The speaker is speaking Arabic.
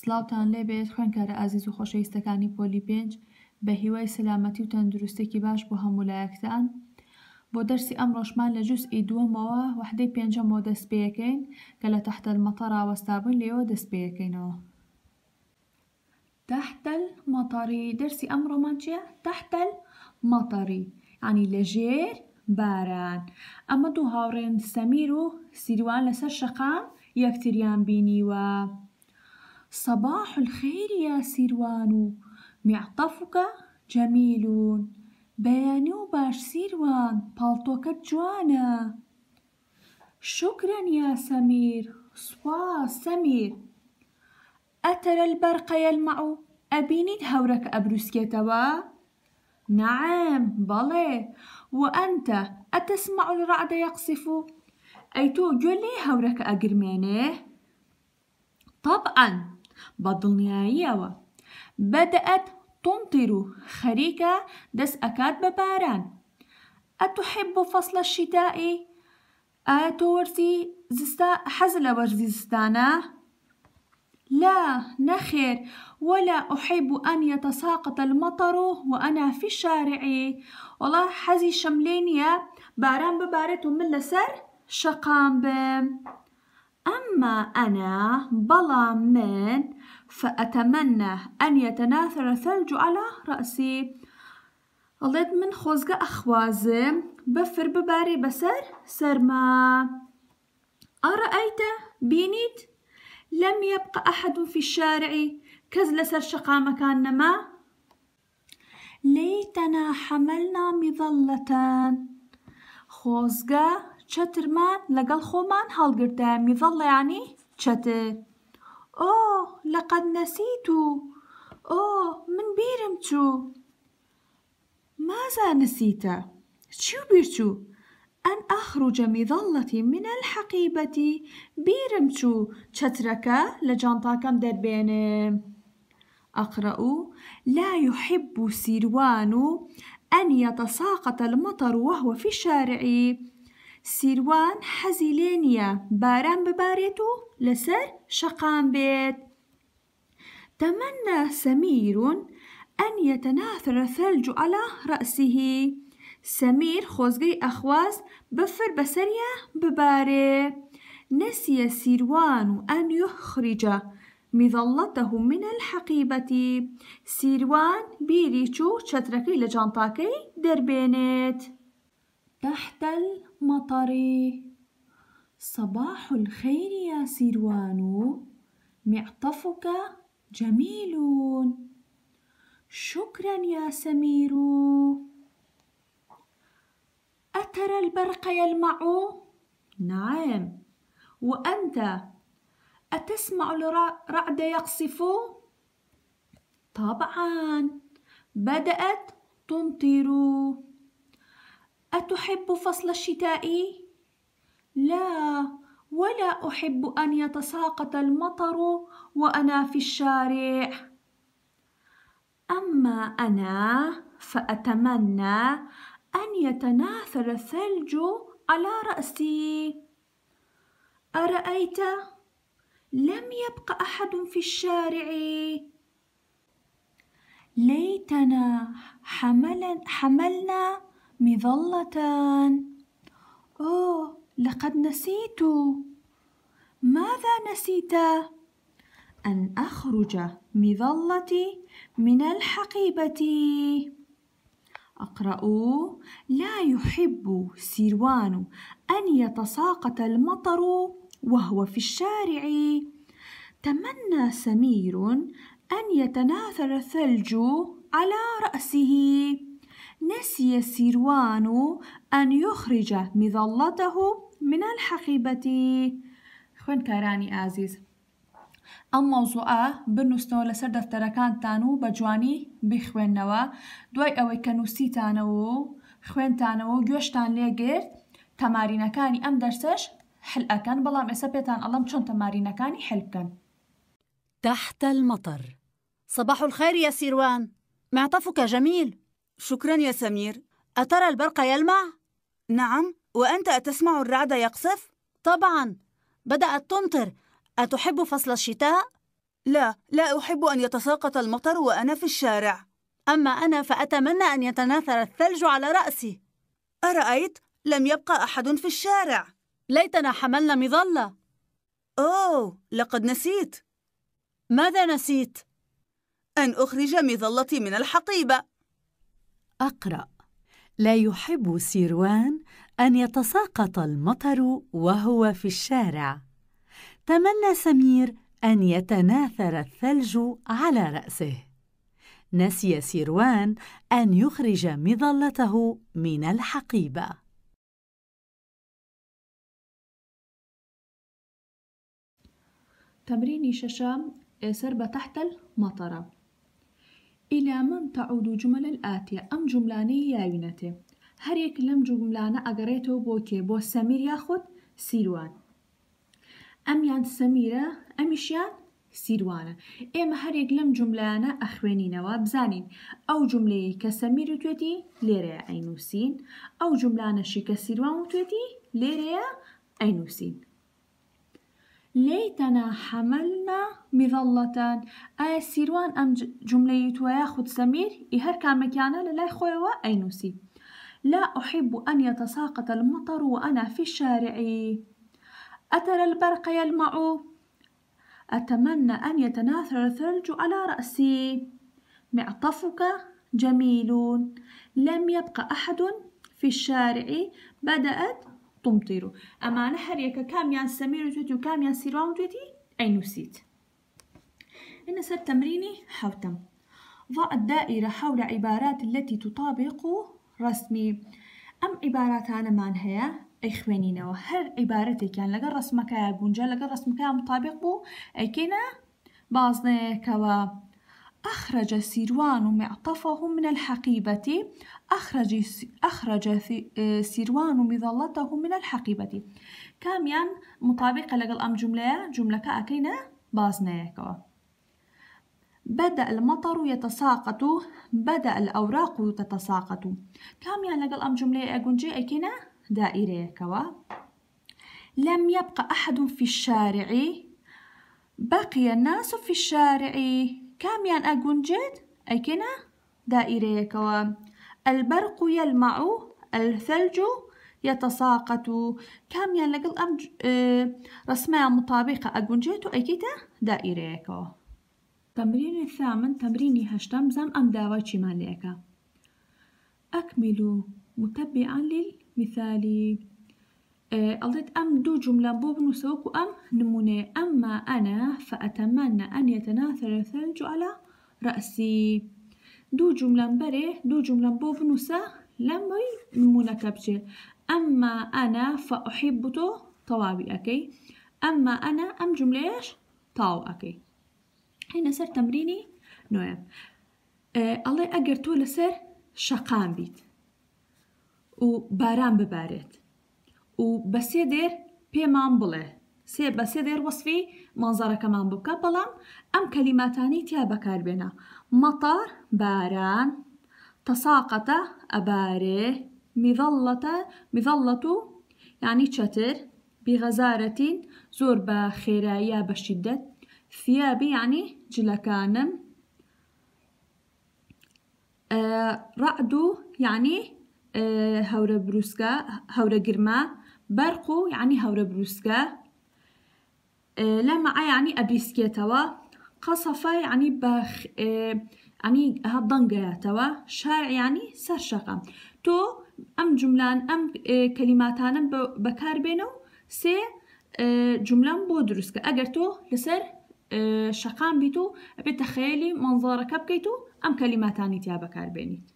سلااوان لێبێت خوێنکارە ئازیز و خۆشەویستەکانی پۆلی پێنج بە هیوای سەلامەتی و تەندروستێکی باش بۆ هەمولایەکتان بۆ دەرسی ئەم ڕۆژمان لە جووسئی دووەمەوە وحدەی پێنجەمەوە دەستپێەکەین کە لە تەحتە مەتەڕاوەستابن لێەوە دەستپێەکەینەوە. تحتل مەتەڕی دەرسی ئەم ڕۆمان چیە؟ تحتل مەتەڕی ینی لەژێر باران ئەمە دوو هاوڕێن سەمیر و سیروان لەسەر شەقام یەکتریان بینیوە. صباح الخير يا سيروان معطفك جميل بيانو باش سيروان بالطوكت جوانا شكرا يا سمير سوا سمير أترى البرق يلمع أبيني هورك توا نعم بلي وأنت أتسمع الرعد يقصف أي تو جولي هورك أقرمانه طبعا بەدڵنیاییەوە بدأت تمطر خريكة دس أكاد بباران أتحب فصل الشتاء أتورسي زستا حزل لە لا نخير ولا أحب أن يتساقط المطر وأنا في الشارع والله حزي شملينيا باران ببارت من لسر شقام بم أما أنا بلا من فأتمنى أن يتناثر الثلج على رأسي ضليت من خوزق أخوازم بفر بباري بسر سرما أرأيت بينيت لم يبقى أحد في الشارع كزل سر شقا مكان ما ليتنا حملنا مظلة خوزقة چەترمان لەگەڵ خۆمان هەڵگرتە میڤەڵیانی چەتر ئۆ او لقد و او من بیرم ماذا نسيت؟ شو بيرتو؟ أن أخرج مظلتي من الحقيبة بيرمتو چترك لجانتاكم دربينم أقرأ لا يحب سيروان أن يتساقط المطر وهو في الشارع سیروان حەزی لێ نییە باران ببارێت و لەسەر شەقام بێت تەمەنە سەمیرون ئەن یەتەناثرە ثەلج عەلا ڕەسیهی سەمیر خۆزگەی ئەخواز بفر بەسەریە ببارێ نسی سیروان و ئەن مظلته من الحقيبة سيروان بيريتشو چوو لجانطاكي دربينيت تحت المطر صباح الخير يا سروان معطفك جميل شكرا يا سمير أترى البرق يلمع؟ نعم وأنت أتسمع الرعد يقصف؟ طبعا بدأت تمطر أتحب فصل الشتاء؟ لا ولا أحب أن يتساقط المطر وأنا في الشارع أما أنا فأتمنى أن يتناثر الثلج على رأسي أرأيت؟ لم يبق أحد في الشارع ليتنا حملنا مظلتان أوه لقد نسيت ماذا نسيت أن أخرج مظلتي من الحقيبة أقرأ لا يحب سيروان أن يتساقط المطر وهو في الشارع تمنى سمير أن يتناثر الثلج على رأسه نسي سيروان أن يخرج مظلته من الحقيبة خوين كاراني عزيز موضوع خوێندکارانی ئازیز ئەم مۆزوعە بنووسنەوە لەسەر دەفتەرەکانتان و بەجوانی بخوێندنەوە تانو ئەوەی کە نووسیتانەوە و خوێنتانەوە و گوێشتان لێگرت تەمارینەکانی ئەم دەرسش حلەکەن بەڵام ئێستا پێتان ئەڵم چۆن حل حلکەن تحت المطر صباح الخير يا سيروان معطفك جميل شكرا يا سمير أترى البرق يلمع؟ نعم وأنت أتسمع الرعد يقصف؟ طبعا بدأت تمطر أتحب فصل الشتاء؟ لا لا أحب أن يتساقط المطر وأنا في الشارع أما أنا فأتمنى أن يتناثر الثلج على رأسي أرأيت؟ لم يبقى أحد في الشارع ليتنا حملنا مظلة أوه لقد نسيت ماذا نسيت؟ أن أخرج مظلتي من الحقيبة أقرأ لا يحب سيروان أن يتساقط المطر وهو في الشارع تمنى سمير أن يتناثر الثلج على رأسه نسي سيروان أن يخرج مظلته من الحقيبة تمرين ششام سربة تحت المطرة ئیلا من تەعود و جمە ئاتێ ئەم جوملانەی یاوینەتێ هەرێک لەم جوملانە ئەگەڕێتەوە بۆ کێ بۆ سەمیر یاخود سیروان ئەمیان سەمیرە ئەمیشیان سیروانە ئێمە هەرێک لەم جوملانە ئەخوێنینەوە بزانین ئەو جملەیە کە سەمیر و توێتی لێرەیە ئەینووسین ئەو جوملانەشی کە سیروان و توێتی لێرەیە ئەینووسین ليتنا حملنا مظلة آية سیروان ئەم أم توۆیاخود سەمیر سمير هەر مكانا لە لای خۆیەوە ئەینوسی لا أحب أن يتساقط المطر وأنا في الشارع أترى البرق يلمع أتمنى أن يتناثر الثلج على رأسي معطفك جميل لم يبق أحد في الشارع بدأت تمطر ئەمانە كام يان سەمیر جوتي و يان سيروان جوتي اي نسيت ان سر تمريني حوتم ضع الدائرة حول عبارات التي تطابق رسمي أم عبارات أنا من هي إخوانينا هل عبارتك يعني لقى رسمك يا جونجا لقى رسمك مطابق بو أي كينا بعضنا كوا أخرج سيروان معطفه من الحقيبة أخرج أخرج آه، سيروان مظلته من الحقيبة كاميان مطابقة لقل أم جملة جملة كأكينة بازنيك بدأ المطر يتساقط بدأ الأوراق تتساقط كاميان لقل أم جملة جي أكينا دائريكوا لم يبقى أحد في الشارع بقي الناس في الشارع کامیان أجونجيت ئەکەنا دائیرەیەکەوە البەرق و یەلمع و يتساقط كاميان لقل أم آه، رسمة مطابقة ئەگونجێت و دائرة كوا تمرين الثامن تمريني هشتم زم أم داوا ماليكا أكمل متبعا للمثال قضيت إيه، أم دو جملة بوبن وسوق أم نموني أما أنا فأتمنى أن يتناثر الثلج على رأسي دو جملة بري دو جملة بوبن وسا لمي نمونة كبجة أما أنا فأحب تو طوابي أكي أما أنا أم جملة إيش طاو أكي هنا سر تمريني نوع أه الله أجر تو لسر شقام بيت وباران باران و بيمان بله سي بسيدر وصفي منظرة كمان بكا بلام أم كلماتاني تيابا كاربنا مطر باران تساقط أباري مظلة مظلة يعني شتر بغزارة زور بخيرا يا بشدة ثياب يعني جلكانم آه رعد يعني آه هورا بروسكا هورا جرما برقو يعني هورا بروسكا لما يعني أبيسكيتوا قصفة يعني بخ يعني هالضنقة توا شارع يعني سر شقم تو أم جملان أم كلماتان بكار بينو سي جملان بۆ دروستکە ئەگەر تۆ لەسەر شقام بیت و ئەبێت تەخەلی منظارەکە بکەیت و ئەم کەلیماتانی تیا بەکاربێنیت